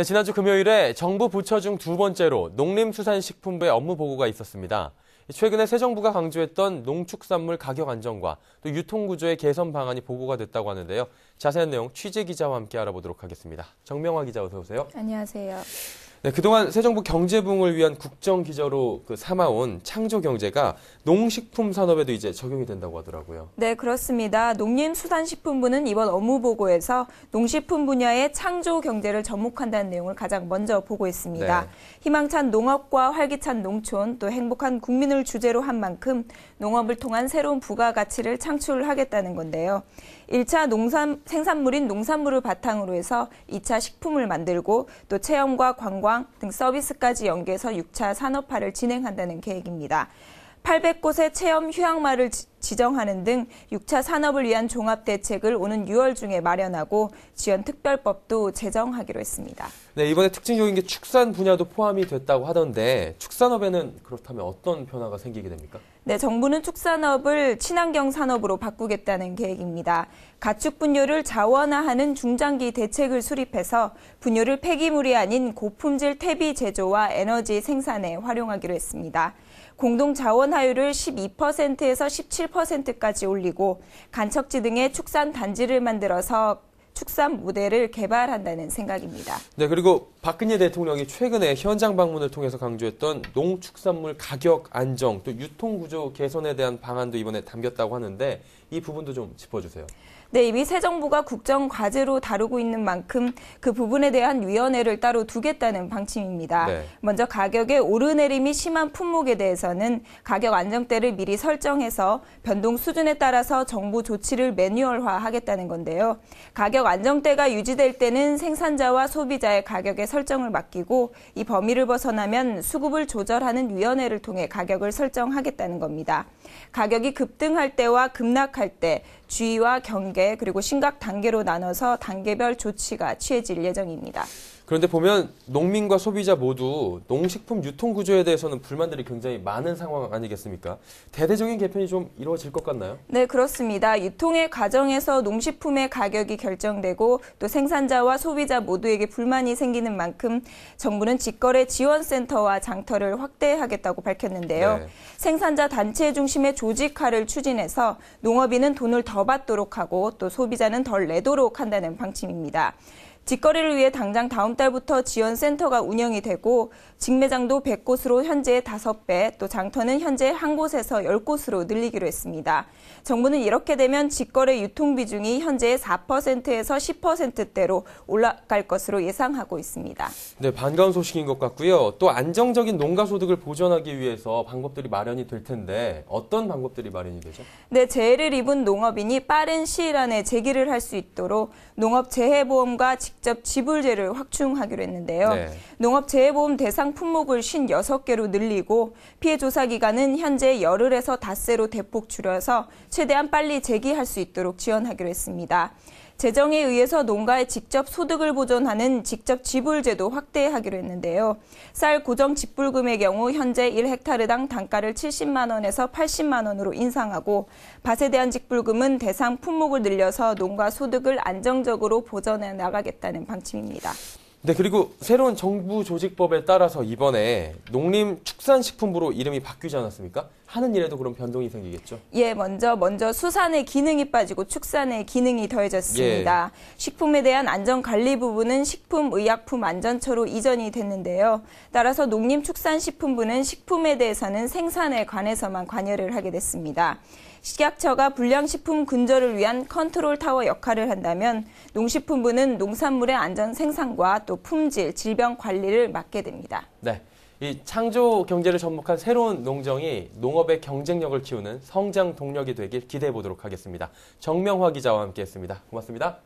네, 지난주 금요일에 정부 부처 중 두 번째로 농림수산식품부의 업무 보고가 있었습니다. 최근에 새 정부가 강조했던 농축산물 가격 안정과 또 유통구조의 개선 방안이 보고가 됐다고 하는데요. 자세한 내용 취재 기자와 함께 알아보도록 하겠습니다. 정명화 기자 어서 오세요. 안녕하세요. 네, 그동안 새 정부 경제붕을 위한 국정 기저로 그 삼아온 창조 경제가 농식품 산업에도 이제 적용이 된다고 하더라고요. 네, 그렇습니다. 농림수산식품부는 이번 업무 보고에서 농식품 분야의 창조 경제를 접목한다는 내용을 가장 먼저 보고있습니다 네. 희망찬 농업과 활기찬 농촌 또 행복한 국민을 주제로 한 만큼 농업을 통한 새로운 부가가치를 창출하겠다는 건데요. 1차 농산 생산물인 농산물을 바탕으로 해서 2차 식품을 만들고 또 체험과 관광 관광 등 서비스까지 연계해서 6차 산업화를 진행한다는 계획입니다. 800곳의 체험 휴양마를 지정하는 등 6차 산업을 위한 종합 대책을 오는 6월 중에 마련하고 지원 특별법도 제정하기로 했습니다. 네, 이번에 특징적인 게 축산 분야도 포함이 됐다고 하던데 축산업에는 그렇다면 어떤 변화가 생기게 됩니까? 네, 정부는 축산업을 친환경 산업으로 바꾸겠다는 계획입니다. 가축 분뇨를 자원화하는 중장기 대책을 수립해서 분뇨를 폐기물이 아닌 고품질 퇴비 제조와 에너지 생산에 활용하기로 했습니다. 공동 자원화율을 12%에서 17%까지 올리고 간척지 등의 축산 단지를 만들어서 축산 무대를 개발한다는 생각입니다. 네, 그리고 박근혜 대통령이 최근에 현장 방문을 통해서 강조했던 농축산물 가격 안정 또 유통 구조 개선에 대한 방안도 이번에 담겼다고 하는데 이 부분도 좀 짚어주세요. 네, 이미 새 정부가 국정 과제로 다루고 있는 만큼 그 부분에 대한 위원회를 따로 두겠다는 방침입니다. 네. 먼저 가격의 오르내림이 심한 품목에 대해서는 가격 안정대를 미리 설정해서 변동 수준에 따라서 정부 조치를 매뉴얼화하겠다는 건데요. 가격 가격 안정대가 유지될 때는 생산자와 소비자의 가격의 설정을 맡기고 이 범위를 벗어나면 수급을 조절하는 위원회를 통해 가격을 설정하겠다는 겁니다. 가격이 급등할 때와 급락할 때 주의와 경계 그리고 심각 단계로 나눠서 단계별 조치가 취해질 예정입니다. 그런데 보면 농민과 소비자 모두 농식품 유통 구조에 대해서는 불만들이 굉장히 많은 상황 아니겠습니까? 대대적인 개편이 좀 이루어질 것 같나요? 네, 그렇습니다. 유통의 과정에서 농식품의 가격이 결정되고 또 생산자와 소비자 모두에게 불만이 생기는 만큼 정부는 직거래 지원센터와 장터를 확대하겠다고 밝혔는데요. 네. 생산자 단체 중심의 조직화를 추진해서 농업인은 돈을 더 받도록 하고 또 소비자는 덜 내도록 한다는 방침입니다. 직거래를 위해 당장 다음 달부터 지원 센터가 운영이 되고 직매장도 100곳으로 현재 5배, 또 장터는 현재 한 곳에서 10곳으로 늘리기로 했습니다. 정부는 이렇게 되면 직거래 유통 비중이 현재 4%에서 10%대로 올라갈 것으로 예상하고 있습니다. 네, 반가운 소식인 것 같고요. 또 안정적인 농가 소득을 보전하기 위해서 방법들이 마련이 될 텐데 어떤 방법들이 마련이 되죠? 네, 재해를 입은 농업인이 빠른 시일 안에 재기를 할 수 있도록 농업 재해보험과 직접 지불제를 확충하기로 했는데요. 네. 농업재해보험 대상 품목을 56개로 늘리고 피해 조사 기간은 현재 열흘에서 닷새로 대폭 줄여서 최대한 빨리 재기할수 있도록 지원하기로 했습니다. 재정에 의해서 농가에 직접 소득을 보존하는 직접 지불제도 확대하기로 했는데요. 쌀 고정 직불금의 경우 현재 1헥타르당 단가를 70만 원에서 80만 원으로 인상하고 밭에 대한 직불금은 대상 품목을 늘려서 농가 소득을 안정적으로 보전해 나가겠다는 방침입니다. 네, 그리고 새로운 정부 조직법에 따라서 이번에 농림축산식품부로 이름이 바뀌지 않았습니까? 하는 일에도 그런 변동이 생기겠죠? 예, 먼저 먼저 수산의 기능이 빠지고 축산의 기능이 더해졌습니다. 예. 식품에 대한 안전 관리 부분은 식품의약품 안전처로 이전이 됐는데요. 따라서 농림축산식품부는 식품에 대해서는 생산에 관해서만 관여를 하게 됐습니다. 식약처가 불량식품 근절을 위한 컨트롤 타워 역할을 한다면 농식품부는 농산물의 안전 생산과 또 품질, 질병 관리를 맡게 됩니다. 네. 이 창조 경제를 접목한 새로운 농정이 농업의 경쟁력을 키우는 성장 동력이 되길 기대해 보도록 하겠습니다. 정명화 기자와 함께했습니다. 고맙습니다.